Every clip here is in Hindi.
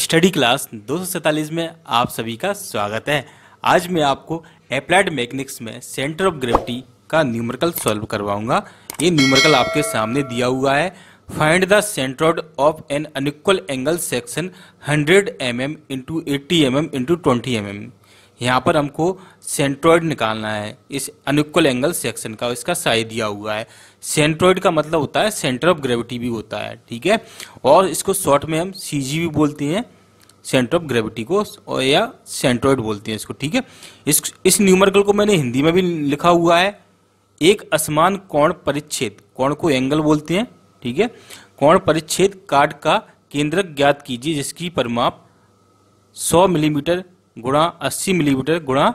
स्टडी क्लास दो में आप सभी का स्वागत है आज मैं आपको अप्लाइड मैकेनिक्स में सेंटर ऑफ ग्रेविटी का न्यूमरिकल सॉल्व करवाऊंगा ये न्यूमरिकल आपके सामने दिया हुआ है find the centre of an unequal angle section 100 M M into eighty M M into twenty M M यहाँ पर हमको सेंट्रोइड निकालना है इस अनुक्वल एंगल सेक्शन का इसका साइज दिया हुआ है सेंट्रोइड का मतलब होता है सेंटर ऑफ ग्रेविटी भी होता है ठीक है और इसको शॉर्ट में हम सी भी बोलते हैं सेंटर ऑफ ग्रेविटी को और या सेंट्रोइड बोलते हैं इसको ठीक है इस इस न्यूमरिकल को मैंने हिंदी में भी लिखा हुआ है एक असमान कोण परिच्छेद कोण को एंगल बोलते हैं ठीक है कोण परिच्छेद काट का केंद्रक ज्ञात कीजिए जिसकी परमाप 100 मिलीमीटर mm गुणा अस्सी मिलीमीटर गुणा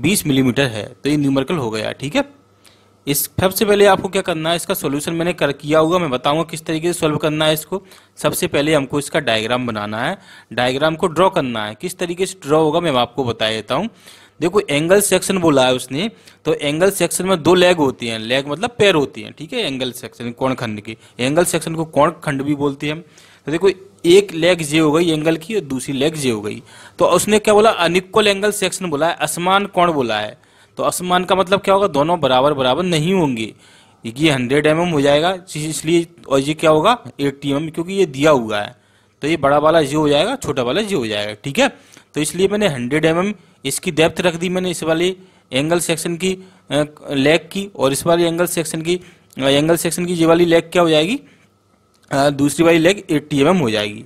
बीस मिलीमीटर है तो ये न्यूमरिकल हो गया ठीक है इस सबसे पहले आपको क्या करना है इसका सोल्यूशन मैंने कर किया होगा मैं बताऊंगा किस तरीके से सॉल्व करना है इसको सबसे पहले हमको इसका डायग्राम बनाना है डायग्राम को ड्रॉ करना है किस तरीके से ड्रॉ होगा मैं आपको बता देता हूँ देखो एंगल सेक्शन बोला है उसने तो एंगल सेक्शन में दो लेग होती हैं लेग मतलब पैर होती हैं ठीक है एंगल सेक्शन कौन खंड की एंगल सेक्शन को कौन खंड भी बोलती है तो देखो एक लेग जे हो गई एंगल की और दूसरी लेग जे हो गई तो उसने क्या बोला अनिक्वल एंगल सेक्शन बोला है असमान कौन बोला है तो असमान का मतलब क्या होगा दोनों बराबर बराबर नहीं होंगे ये हंड्रेड एम हो जाएगा इसलिए और ये क्या होगा एट्टी एम क्योंकि ये दिया हुआ है तो ये बड़ा वाला जे हो जाएगा छोटा वाला जे हो जाएगा ठीक है तो इसलिए मैंने हंड्रेड एम इसकी डेप्थ रख दी मैंने इस वाले एंगल सेक्शन की लेग की और इस वाले एंगल सेक्शन की एंगल सेक्शन की ये वाली लेग क्या हो जाएगी दूसरी वाली लेग एट्टी एम हो जाएगी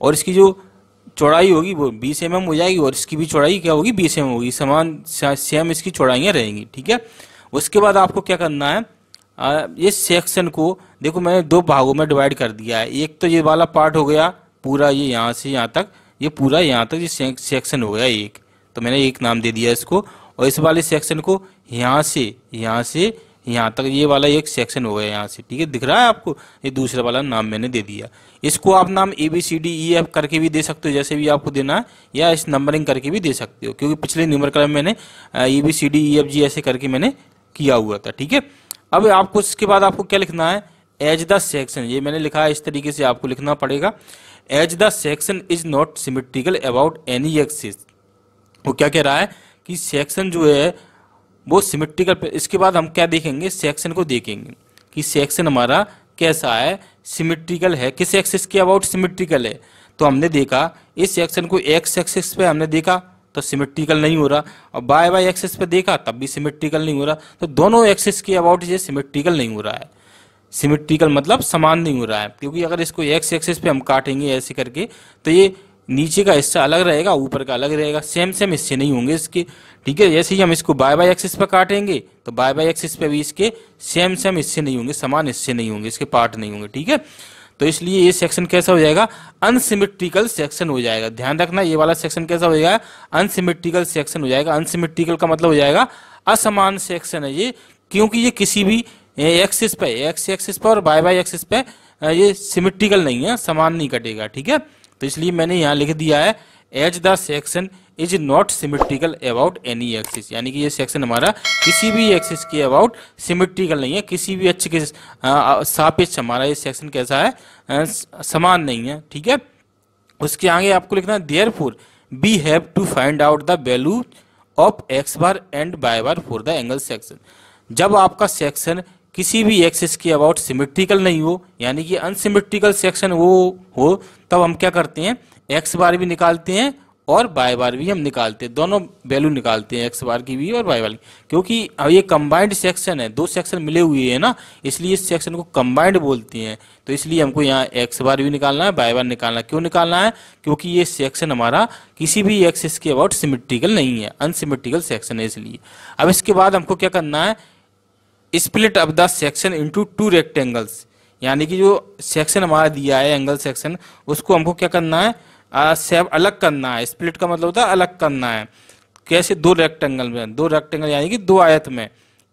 और इसकी जो चौड़ाई होगी वो बीस एम हो जाएगी और इसकी भी चौड़ाई क्या होगी बीस एम होगी समान सेम इसकी चौड़ाइयाँ रहेंगी ठीक है उसके बाद आपको क्या करना है ये सेक्शन को देखो मैंने दो भागों में डिवाइड कर दिया है एक तो ये वाला पार्ट हो गया पूरा ये यहाँ से यहाँ तक ये पूरा यहाँ तक ये सेक्शन हो गया एक तो मैंने एक नाम दे दिया इसको और इस वाले सेक्शन को यहाँ से यहाँ से यहाँ तक ये वाला एक सेक्शन हो गया यहाँ से ठीक है दिख रहा है आपको ये दूसरा वाला नाम मैंने दे दिया इसको आप नाम A B C D E F करके भी दे सकते हो जैसे भी आपको देना है या इस नंबरिंग करके भी दे सकते हो क्योंकि पिछले नंबर क्रम मैंने A B C D E F G ऐसे करके मैंने किया हुआ था ठीक है अब आपको इसके बाद आपको क्या लिखना है एज द सेक्शन ये मैंने लिखा है इस तरीके से आपको लिखना पड़ेगा as the section is not symmetrical about any axis वो क्या कह रहा है कि सेक्शन जो है वो सिमेट्रिकल इसके बाद हम क्या देखेंगे सेक्शन को देखेंगे कि सेक्शन हमारा कैसा है सिमेट्रिकल है किस एक्सिस के अबाउट सिमेट्रिकल है तो हमने देखा इस सेक्शन को एक्स एक्सिस पे हमने देखा तो सिमेट्रिकल नहीं हो रहा और बाय बाय एक्सिस पे देखा तब भी सिमेट्रिकल नहीं हो रहा तो दोनों एक्सिस के अबाउट ये सिमेट्रिकल नहीं हो रहा है सिमेट्रिकल मतलब समान नहीं हो रहा है क्योंकि अगर इसको एक्स एक्सिस पे हम काटेंगे ऐसे करके तो ये नीचे का हिस्सा अलग रहेगा ऊपर का अलग रहेगा सेम सेम हिस्से नहीं होंगे इसके ठीक है जैसे ही हम इसको बाय बाय एक्सिस पर काटेंगे तो बाय बाय एक्सिस पर भी इसके सेम सेम हिस्से नहीं होंगे समान हिस्से नहीं होंगे इसके पार्ट नहीं होंगे ठीक है तो इसलिए ये सेक्शन कैसा हो जाएगा अनसिमेट्रिकल सेक्शन हो जाएगा ध्यान रखना ये वाला सेक्शन कैसा हो जाएगा अनसिमेट्रिकल सेक्शन हो जाएगा अनसिमेट्रिकल का मतलब हो जाएगा असमान सेक्शन है ये क्योंकि ये किसी भी एक्सिस पे एक्स एक्सिस पे और बाय बाय एक्सिस पे ये सिमेट्रिकल नहीं है समान नहीं कटेगा ठीक है तो इसलिए मैंने यहाँ लिख दिया है as the section is not symmetrical about any axis यानी कि ये सेक्शन हमारा किसी भी एक्सिस के अबाउट सिमेट्रिकल नहीं है किसी भी अच्छे के सापेक्ष हमारा ये सेक्शन कैसा है आ, समान नहीं है ठीक है उसके आगे आपको लिखना है therefore we have to find out the value of X bar and Y bar for the angle section जब आपका सेक्शन किसी भी एक्सिस के अबाउट सिमेट्रिकल नहीं हो यानी कि अनसिमेट्रिकल सेक्शन वो हो तब हम क्या करते हैं एक्स बार भी निकालते हैं और बाय बार भी हम निकालते हैं दोनों वैल्यू निकालते हैं एक्स बार की भी और बाय बार की क्योंकि अब ये कंबाइंड सेक्शन है दो सेक्शन मिले हुए हैं ना इसलिए इस सेक्शन को कंबाइंड बोलते हैं तो इसलिए हमको यहाँ एक्स बार भी निकालना है बाय बार निकालना है क्यों निकालना है क्योंकि ये सेक्शन हमारा किसी भी एक्सिस के अबाउट सिमेट्रिकल नहीं है अनसिमेट्रिकल सेक्शन है इसलिए अब इसके बाद हमको क्या करना है split up the section into two rectangles यानी कि जो सेक्शन हमारा दिया है एंगल सेक्शन उसको हमको क्या करना है सेव अलग करना है स्प्लिट का मतलब होता है अलग करना है कैसे दो रेक्टेंगल में दो रेक्टेंगल यानी कि दो आयत में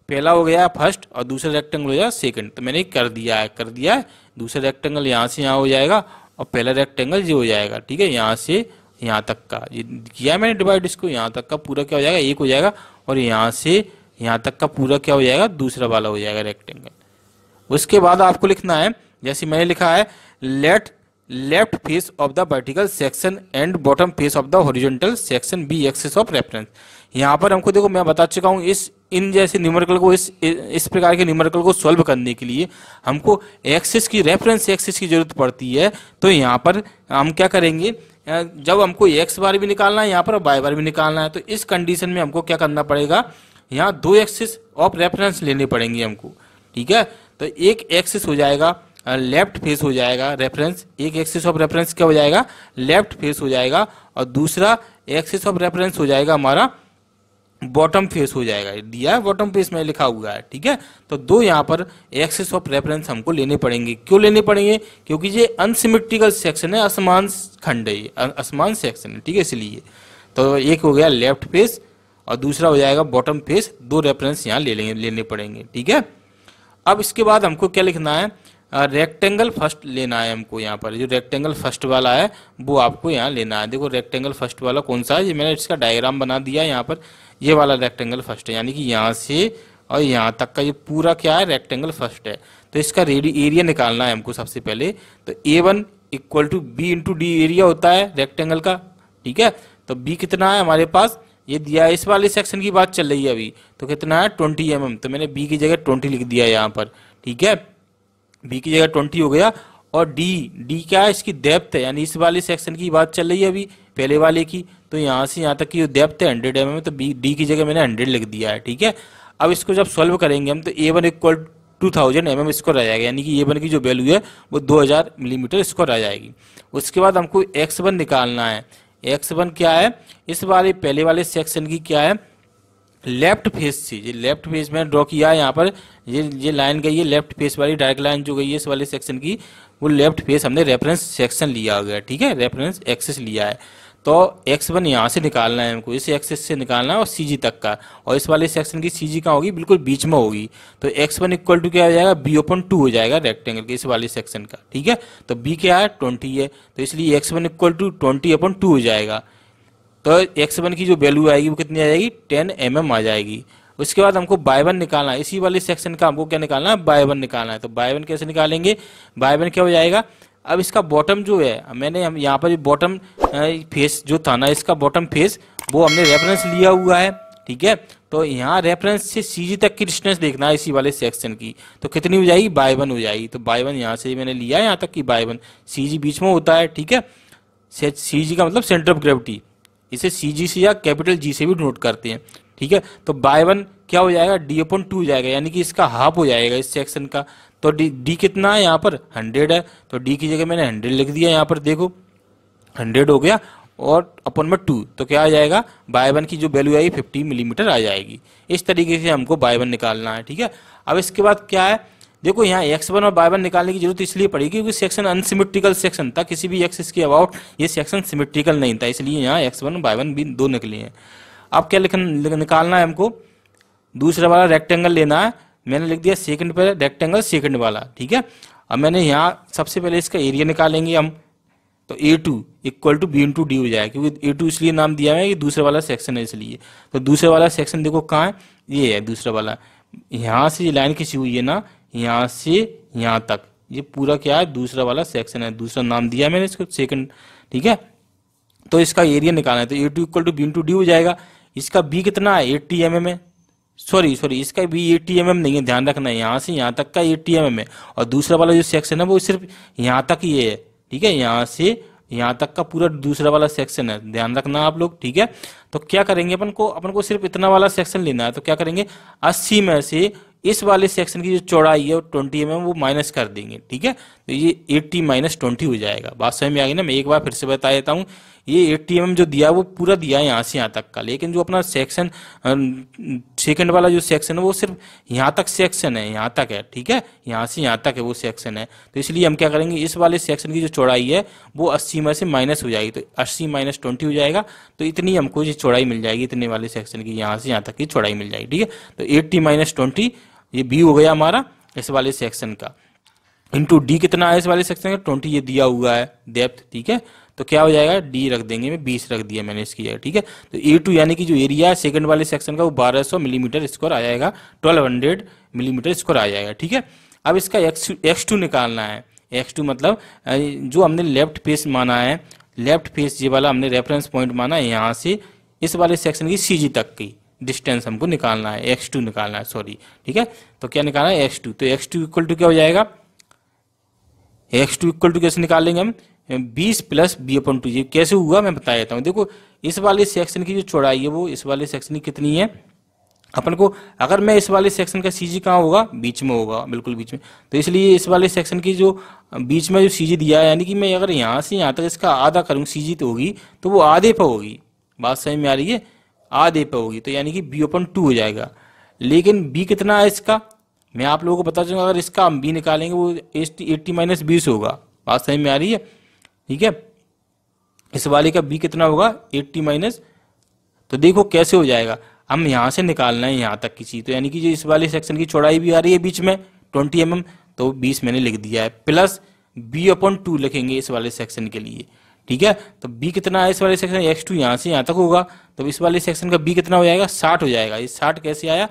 पहला हो गया फर्स्ट और दूसरा रेक्टेंगल हो गया सेकंड तो मैंने कर दिया है कर दिया है दूसरा रेक्टेंगल यहाँ से यहाँ हो जाएगा और पहला रेक्टेंगल ये हो जाएगा ठीक है यहाँ से यहाँ तक का ये किया मैंने डिवाइड इसको यहाँ तक का पूरा क्या हो जाएगा एक हो जाएगा और यहाँ से यहाँ तक का पूरा क्या हो जाएगा दूसरा वाला हो जाएगा रेक्टेंगल उसके बाद आपको लिखना है जैसे मैंने लिखा है let left face of the vertical section and bottom face of the horizontal section be axes of reference यहाँ पर हमको देखो मैं बता चुका हूँ इस इन जैसे न्यूमरिकल को इस इस प्रकार के न्यूमरिकल को सॉल्व करने के लिए हमको एक्सिस की रेफरेंस एक्सिस की जरूरत पड़ती है तो यहाँ पर हम क्या करेंगे जब हमको एक्स बार भी निकालना है यहाँ पर वाई बार भी निकालना है तो इस कंडीशन में हमको क्या करना पड़ेगा यहाँ दो एक्सिस ऑफ रेफरेंस लेने पड़ेंगे हमको ठीक है तो एक एक्सिस हो जाएगा लेफ्ट फेस हो जाएगा रेफरेंस एक एक्सिस ऑफ रेफरेंस क्या हो जाएगा लेफ्ट फेस हो जाएगा और दूसरा एक्सिस ऑफ रेफरेंस हो जाएगा हमारा बॉटम फेस हो जाएगा दिया है बॉटम फेस में लिखा हुआ है ठीक है तो दो यहाँ पर एक्सेस ऑफ रेफरेंस हमको लेने पड़ेंगे क्यों लेने पड़ेंगे क्योंकि ये अनसिमेट्रिकल सेक्शन है असमान खंड है असमान सेक्शन है ठीक है इसलिए तो एक हो गया लेफ्ट फेस और दूसरा हो जाएगा बॉटम फेस दो रेफरेंस यहाँ ले लेंगे लेने पड़ेंगे ठीक है अब इसके बाद हमको क्या लिखना है रेक्टेंगल फर्स्ट लेना है हमको यहाँ पर जो रेक्टेंगल फर्स्ट वाला है वो आपको यहाँ लेना है देखो रेक्टेंगल फर्स्ट वाला कौन सा है ये मैंने इसका डायग्राम बना दिया यहाँ पर ये वाला रेक्टेंगल फर्स्ट है यानी कि यहाँ से और यहाँ तक का ये पूरा क्या है रेक्टेंगल फर्स्ट है तो इसका रेडी एरिया निकालना है हमको सबसे पहले तो A one equal to B into D area होता है रेक्टेंगल का ठीक है तो बी कितना है हमारे पास ये दिया इस वाले सेक्शन की बात चल रही है अभी तो कितना है ट्वेंटी एम mm, तो मैंने बी की जगह ट्वेंटी लिख दिया यहाँ पर ठीक है बी की जगह ट्वेंटी हो गया और डी डी क्या है इसकी डेप्थ है यानी इस वाले सेक्शन की बात चल रही है अभी पहले वाले की तो यहाँ से यहाँ तक की जो डेप्थ है हंड्रेड एम mm, तो बी डी की जगह मैंने हंड्रेड लिख दिया है ठीक है अब इसको जब सॉल्व करेंगे हम तो A one equal to thousand M M square आ जाएगा यानी कि ए वन की जो वैल्यू है वो दो हज़ार मिलीमीटर स्क्वायर आ जाएगी उसके बाद हमको एक्स वन निकालना है एक्स वन क्या है इस वाले पहले वाले सेक्शन की क्या है लेफ्ट फेस से ये लेफ्ट फेस में ड्रॉ किया है यहाँ पर ये ये लाइन गई है लेफ्ट फेस वाली डायरेक्ट लाइन जो गई है इस वाले सेक्शन की वो लेफ्ट फेस हमने रेफरेंस सेक्शन लिया हुआ है ठीक है रेफरेंस एक्सेस लिया है तो एक्स वन यहाँ से निकालना है हमको इस एक्सेस से निकालना है और सी जी तक का और इस वाले सेक्शन की सी जी कहाँ होगी बिल्कुल बीच में होगी तो एक्स वन इक्वल टू क्या हो जाएगा बी ओपन टू हो जाएगा रेक्टेंगल के इस वाले सेक्शन का ठीक है तो बी क्या है ट्वेंटी है तो इसलिए X one equal to twenty upon two हो जाएगा तो एक्स वन की जो वैल्यू आएगी वो कितनी आ जाएगी टेन एम mm आ जाएगी उसके बाद हमको बाय वन निकालना है इसी वाले सेक्शन का हमको क्या निकालना है बाय वन निकालना है तो बाय वन कैसे निकालेंगे बाय वन क्या हो जाएगा अब इसका बॉटम जो है मैंने हम यहाँ पर बॉटम फेस जो था ना इसका बॉटम फेस वो हमने रेफरेंस लिया हुआ है ठीक है तो यहाँ रेफरेंस से सीजी तक की डिस्टेंस देखना है इसी वाले सेक्शन की तो कितनी हो जाएगी बाय वन हो जाएगी तो बाय वन यहाँ से मैंने लिया है यहाँ तक कि बाय वन सी बीच में होता है ठीक है जी का मतलब सेंटर ऑफ ग्रेविटी इसे जी से या कैपिटल जी से भी नोट करते हैं ठीक है तो बाय वन क्या हो जाएगा डी ओपन टू हो जाएगा यानी कि इसका हाफ हो जाएगा इस सेक्शन का तो डी डी कितना है यहाँ पर हंड्रेड है तो डी की जगह मैंने हंड्रेड लिख दिया यहाँ पर देखो हंड्रेड हो गया और अपन में टू तो क्या आ जाएगा बाय वन की जो वैल्यू आई फिफ्टी मिलीमीटर आ जाएगी इस तरीके से हमको बाय वन निकालना है ठीक है अब इसके बाद क्या है देखो यहाँ एक्स वन और बाय वन निकालने की जरूरत इसलिए पड़ेगी क्योंकि सेक्शन अनसिमेट्रिकल सेक्शन था किसी भी एक्स के अबाउट ये सेक्शन सिमेट्रिकल नहीं था इसलिए यहाँ एक्स वन बाय वन भी दो निकले हैं अब क्या लिखन निकालना है हमको दूसरा वाला रेक्टेंगल लेना है मैंने लिख दिया सेकंड पे रेक्टेंगल सेकंड वाला ठीक है अब मैंने यहाँ सबसे पहले इसका एरिया निकालेंगे हम तो A two equal to B into D हो जाएगा क्योंकि ए टू इसलिए नाम दिया है कि दूसरे वाला सेक्शन है इसलिए तो दूसरे वाला सेक्शन देखो कहाँ है ये है दूसरा वाला यहाँ से ये लाइन खींची हुई है ना यहाँ से यहाँ तक ये पूरा क्या है दूसरा वाला सेक्शन है दूसरा नाम दिया मैंने इसको सेकंड ठीक है तो इसका एरिया निकालना है तो A two equal to B into D हो जाएगा इसका बी कितना है एट्टी एम एम है सॉरी सॉरी इसका भी ए टी एम एम नहीं है ध्यान रखना है यहाँ से यहाँ तक का ए टी एम एम है और दूसरा वाला जो सेक्शन है वो सिर्फ यहाँ तक ही है ठीक है यहाँ से यहाँ तक का पूरा दूसरा वाला सेक्शन है ध्यान रखना आप लोग ठीक है तो क्या करेंगे अपन को अपन को सिर्फ इतना वाला सेक्शन लेना है तो क्या करेंगे अस्सी में से इस वाले सेक्शन की जो चौड़ाई है ट्वेंटी एम एम वो माइनस कर देंगे ठीक है तो ये एट्टी माइनस ट्वेंटी हो जाएगा बात समझ में आ गई ना मैं एक बार फिर से बता देता हूँ ये एट जो दिया वो पूरा दिया है यहाँ से यहाँ तक का लेकिन जो अपना सेक्शन सेकंड वाला जो सेक्शन है वो सिर्फ यहाँ तक सेक्शन है यहाँ तक है ठीक है यहाँ से यहाँ तक है वो सेक्शन है तो इसलिए हम क्या करेंगे इस वाले सेक्शन की जो चौड़ाई है वो अस्सी में से माइनस हो जाएगी तो अस्सी माइनस ट्वेंटी हो जाएगा तो इतनी हमको ये चौड़ाई मिल जाएगी इतने वाले सेक्शन की यहाँ से यहाँ तक की चौड़ाई मिल जाएगी ठीक है तो एट्टी माइनस ट्वेंटी ये बी हो गया हमारा इस वाले सेक्शन का इंटू डी कितना है इस वाले सेक्शन का ट्वेंटी ये दिया हुआ है डेप्थ ठीक है तो क्या हो जाएगा डी रख देंगे मैं बीस रख दिया मैंने इसकी जगह ठीक है तो ए टू यानी कि जो एरिया है सेकंड वाले सेक्शन का वो बारह सौ मिलीमीटर स्क्वायर आ जाएगा ट्वेल्व हंड्रेड मिलीमीटर स्क्वायर आ जाएगा ठीक है अब इसका एक्स एक्स टू निकालना है एक्स टू मतलब जो हमने लेफ्ट फेस माना है लेफ्ट फेस ये वाला हमने रेफरेंस पॉइंट माना है यहाँ से इस वाले सेक्शन की सी जी तक की डिस्टेंस हमको निकालना है एक्स टू निकालना है सॉरी ठीक है तो क्या निकालना है एक्स टू तो एक्स टू इक्वल टू क्या हो जाएगा एक्स टू इक्वल टू कैसे निकालेंगे हम बीस प्लस बी अपन टू ये कैसे हुआ मैं बता देता हूँ देखो इस वाले सेक्शन की जो चौड़ाई है वो इस वाले सेक्शन की कितनी है अपन को अगर मैं इस वाले सेक्शन का सीजी कहाँ होगा बीच में होगा बिल्कुल बीच में तो इसलिए इस वाले सेक्शन की जो बीच में जो सीजी दिया है यानी कि मैं अगर यहाँ से यहाँ तक इसका आधा करूँ सीजी तो होगी तो वो आधे पर होगी बात समझ में आ रही है आधे पर होगी तो यानी कि बी ओपन टू हो जाएगा लेकिन बी कितना है इसका मैं आप लोगों को बता दूंगा अगर इसका हम बी निकालेंगे वो एट्टी माइनस बीस होगा बात समझ में आ रही है ठीक है इस वाले का बी कितना होगा एट्टी माइनस तो देखो कैसे हो जाएगा हम यहां से निकालना है यहां तक की चीज़ तो यानी कि जो इस वाले सेक्शन की चौड़ाई भी आ रही है बीच में ट्वेंटी एम mm, तो बीस मैंने लिख दिया है प्लस बी अपॉन टू लिखेंगे इस वाले सेक्शन के लिए ठीक है तो बी कितना है इस वाले सेक्शन एक्स टू यहाँ से यहाँ तक होगा तो इस वाले सेक्शन का बी कितना हो जाएगा साठ हो जाएगा ये साठ कैसे आया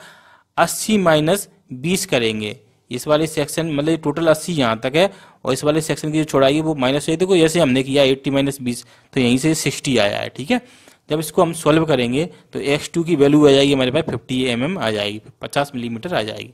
अस्सी माइनस बीस करेंगे इस वाले सेक्शन मतलब टोटल अस्सी यहाँ तक है और इस वाले सेक्शन की जो चौड़ाई वो माइनस हुई देखो जैसे हमने किया एट्टी माइनस बीस तो यहीं से सिक्सटी आया है ठीक है जब इसको हम सॉल्व करेंगे तो एक्स टू की वैल्यू आ जाएगी हमारे पास फिफ्टी एम mm आ जाएगी पचास मिलीमीटर आ जाएगी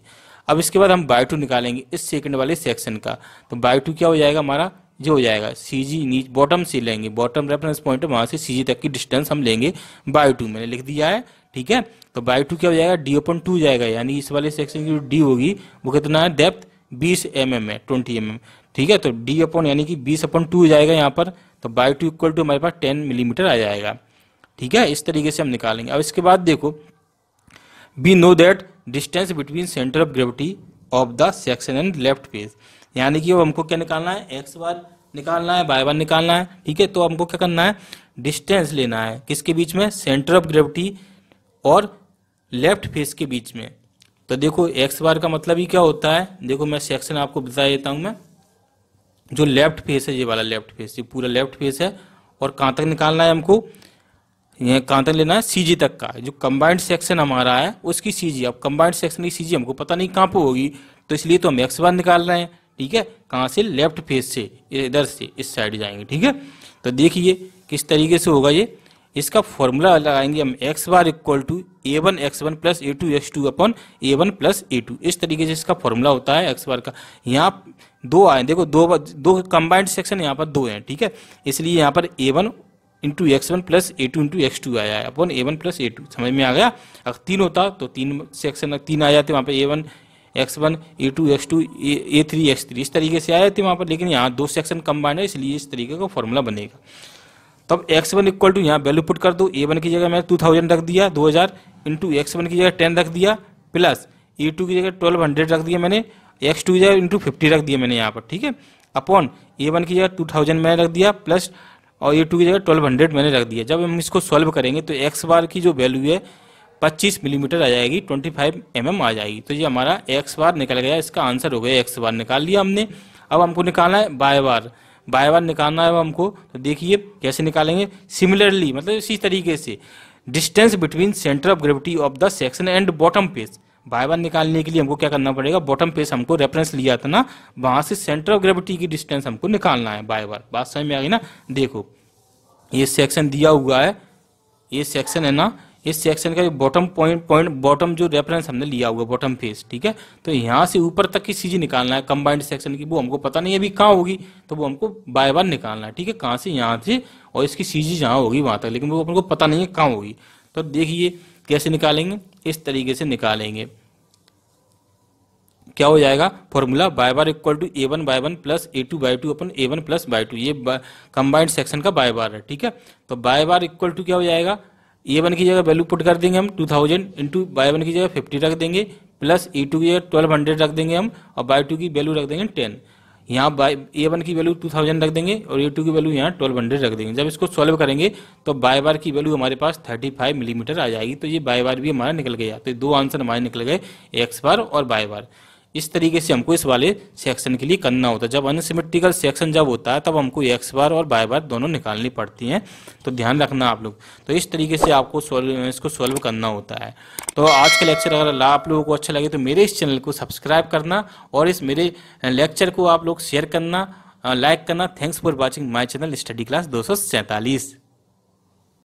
अब इसके बाद हम बाय टू निकालेंगे इस सेकेंड वाले सेक्शन का तो बाय टू क्या हो जाएगा हमारा जो हो जाएगा सी जी नीच बॉटम से लेंगे बॉटम रेफरेंस पॉइंट वहाँ से सी जी तक की डिस्टेंस हम लेंगे बाय टू मैंने लिख दिया है ठीक है तो बाय टू क्या हो जाएगा डी ओपन टू जाएगा यानी इस वाले सेक्शन की जो डी होगी वो कितना है डेप्थ बीस एम mm एम है ट्वेंटी एम mm. ठीक है तो डी अपॉन यानी कि बीस अपॉन टू हो जाएगा यहाँ पर तो बाई टू इक्वल टू हमारे पास टेन मिलीमीटर आ जाएगा ठीक है इस तरीके से हम निकालेंगे अब इसके बाद देखो we know that distance between centre of gravity of the section and left face यानी कि वो हमको क्या निकालना है एक्स बार निकालना है बाय बार निकालना है ठीक है तो हमको क्या करना है डिस्टेंस लेना है किसके बीच में सेंटर ऑफ ग्रेविटी और लेफ्ट फेस के बीच में तो देखो एक्स बार का मतलब ही क्या होता है देखो मैं सेक्शन आपको बता देता हूँ मैं जो लेफ्ट फेस है ये वाला लेफ्ट फेस ये पूरा लेफ्ट फेस है और कहाँ तक निकालना है हमको ये कहाँ तक लेना है सीजी तक का जो कंबाइंड सेक्शन हमारा है उसकी सीजी अब कंबाइंड सेक्शन की सीजी हमको पता नहीं कहाँ पर होगी तो इसलिए तो हम एक्स बार निकाल रहे हैं ठीक है कहाँ से लेफ्ट फेस से इधर से इस साइड जाएंगे ठीक है तो देखिए किस तरीके से होगा ये इसका फॉर्मूला लगाएंगे हम X bar equal to A one X one plus A two X two upon A one plus A two इस तरीके से इसका फॉर्मूला होता है एक्स बार का यहाँ दो आए देखो दो दो कंबाइंड सेक्शन यहाँ पर दो हैं ठीक है इसलिए यहाँ पर A one into X one plus A two into X two आया है upon A one plus A two समझ में आ गया अगर तीन होता तो तीन सेक्शन तीन आ जाते वहाँ पर A one X one A two X two A three X three इस तरीके से आए थे वहाँ पर लेकिन यहाँ दो सेक्शन कंबाइंड है इसलिए इस तरीके का फॉर्मूला बनेगा तब एक्स वन इक्वल टू यहाँ वैल्यू पुट कर दो ए वन की जगह मैंने टू थाउजेंड रख दिया दो हज़ार इंटू एक्स वन की जगह टेन रख दिया प्लस ए टू की जगह ट्वेल्व हंड्रेड रख दिया मैंने एक्स टू की जगह इंटू फिफ्टी रख दिया मैंने यहाँ पर ठीक है अपॉन ए वन की जगह टू थाउजेंड मैंने रख दिया प्लस और ए e टू की जगह ट्वेल्व हंड्रेड मैंने रख दिया जब हम इसको सॉल्व करेंगे तो एक्स बार की जो वैल्यू है पच्चीस मिलीमीटर आ जाएगी ट्वेंटी फाइव एम एम आ जाएगी तो ये हमारा एक्स बार निकल गया इसका आंसर हो गया एक्स बार निकाल लिया हमने अब हमको निकालना है बाय बार बाय वन निकालना है हमको तो देखिए कैसे निकालेंगे सिमिलरली मतलब इसी तरीके से distance between centre of gravity of the section and bottom face Y one निकालने के लिए हमको क्या करना पड़ेगा बॉटम पेज हमको रेफरेंस लिया था ना वहां से सेंटर ऑफ ग्रेविटी की डिस्टेंस हमको निकालना है बाय वन बात समझ में आ गई ना देखो ये सेक्शन दिया हुआ है ये सेक्शन है ना इस सेक्शन का बॉटम पॉइंट पॉइंट बॉटम जो रेफरेंस हमने लिया हुआ बॉटम फेस ठीक है तो यहाँ से ऊपर तक की सीजी निकालना है कंबाइंड सेक्शन की वो हमको पता नहीं अभी कहाँ होगी तो वो हमको बाय बार निकालना है ठीक है कहाँ से यहाँ से और इसकी सीजी जहाँ होगी वहाँ तक लेकिन वो हमको पता नहीं है कहाँ होगी तो देखिए कैसे निकालेंगे इस तरीके से निकालेंगे क्या हो जाएगा formula Y bar equal to A one Y one plus A two Y two upon A one plus Y two ये कंबाइंड सेक्शन का बाय बार है ठीक है तो बाय बार इक्वल टू क्या हो जाएगा ए वन की जगह वैल्यू पुट कर देंगे हम two thousand into Y one की जगह फिफ्टी रख देंगे प्लस ए टू की जगह ट्वेल्व हंड्रेड रख देंगे हम और बाई टू की वैल्यू रख देंगे टेन यहाँ बाई ए वन की वैल्यू टू थाउजेंड रख देंगे और ए टू की वैल्यू यहाँ ट्वेल्व हंड्रेड रख देंगे जब इसको सॉल्व करेंगे तो बाई बार की वैल्यू हमारे पास थर्टी फाइव मिलीमीटर आ जाएगी तो ये बाई बार भी हमारा निकल गया तो दो आंसर हमारे निकल गए एक्स बार और बाई बार इस तरीके से हमको इस वाले सेक्शन के लिए करना होता है जब अनसिमेट्रिकल सेक्शन जब होता है तब हमको एक्स बार और बाय बार दोनों निकालनी पड़ती हैं तो ध्यान रखना आप लोग तो इस तरीके से आपको सोल्व इसको सॉल्व करना होता है तो आज का लेक्चर अगर आप लोगों को अच्छा लगे तो मेरे इस चैनल को सब्सक्राइब करना और इस मेरे लेक्चर को आप लोग शेयर करना लाइक करना thanks for watching my channel study class दो सौ सैंतालीस